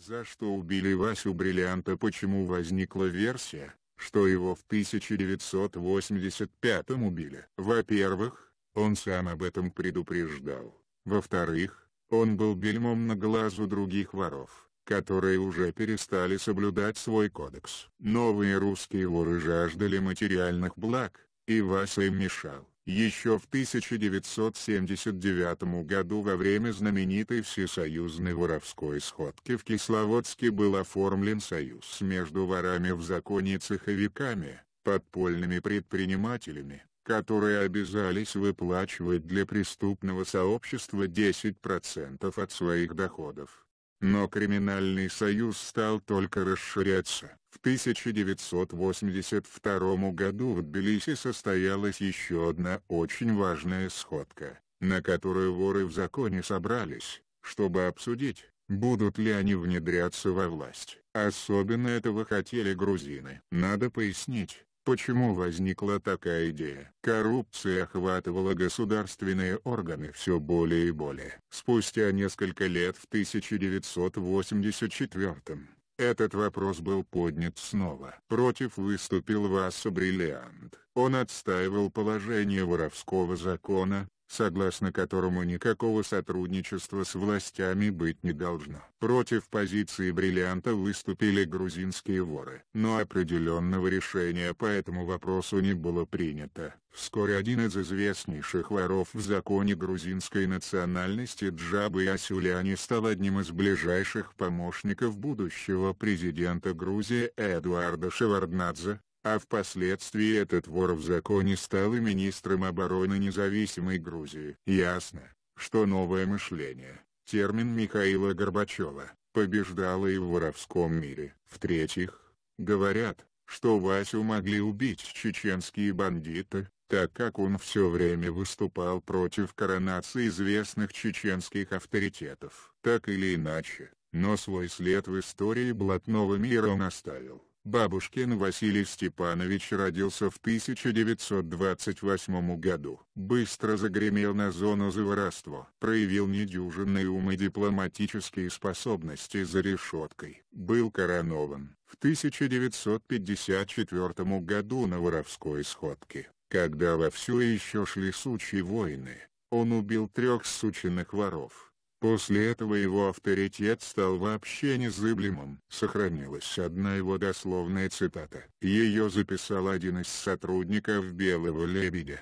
За что убили Васю Бриллианта, почему возникла версия, что его в 1985 убили? Во-первых, он сам об этом предупреждал. Во-вторых, он был бельмом на глазу других воров, которые уже перестали соблюдать свой кодекс. Новые русские воры жаждали материальных благ, и Вася им мешал еще в 1979 году во время знаменитой всесоюзной воровской сходки в Кисловодске был оформлен союз между ворами в законе цеховиками, подпольными предпринимателями, которые обязались выплачивать для преступного сообщества 10% от своих доходов. Но криминальный союз стал только расширяться. В 1982 году в Тбилиси состоялась еще одна очень важная сходка, на которую воры в законе собрались, чтобы обсудить, будут ли они внедряться во власть. Особенно этого хотели грузины. Надо пояснить, почему возникла такая идея. Коррупция охватывала государственные органы все более и более. Спустя несколько лет в 1984 этот вопрос был поднят снова. Против выступил Васа Бриллиант. Он отстаивал положение воровского закона, согласно которому никакого сотрудничества с властями быть не должно. Против позиции бриллианта выступили грузинские воры, но определенного решения по этому вопросу не было принято. Вскоре один из известнейших воров в законе грузинской национальности Джабы Асюляни стал одним из ближайших помощников будущего президента Грузии Эдуарда Шеварднадзе, а впоследствии этот вор в законе стал и министром обороны независимой Грузии. Ясно, что новое мышление, термин Михаила Горбачева, побеждало и в воровском мире. В-третьих, говорят, что Васю могли убить чеченские бандиты, так как он все время выступал против коронации известных чеченских авторитетов. Так или иначе, но свой след в истории блатного мира он оставил. Бабушкин Василий Степанович родился в 1928 году. Быстро загремел на зону за Проявил недюжинные ум дипломатические способности за решеткой. Был коронован в 1954 году на воровской сходке, когда вовсю еще шли сучьи войны. Он убил трех сученных воров. После этого его авторитет стал вообще незыблемым. Сохранилась одна его дословная цитата. Ее записал один из сотрудников «Белого лебедя».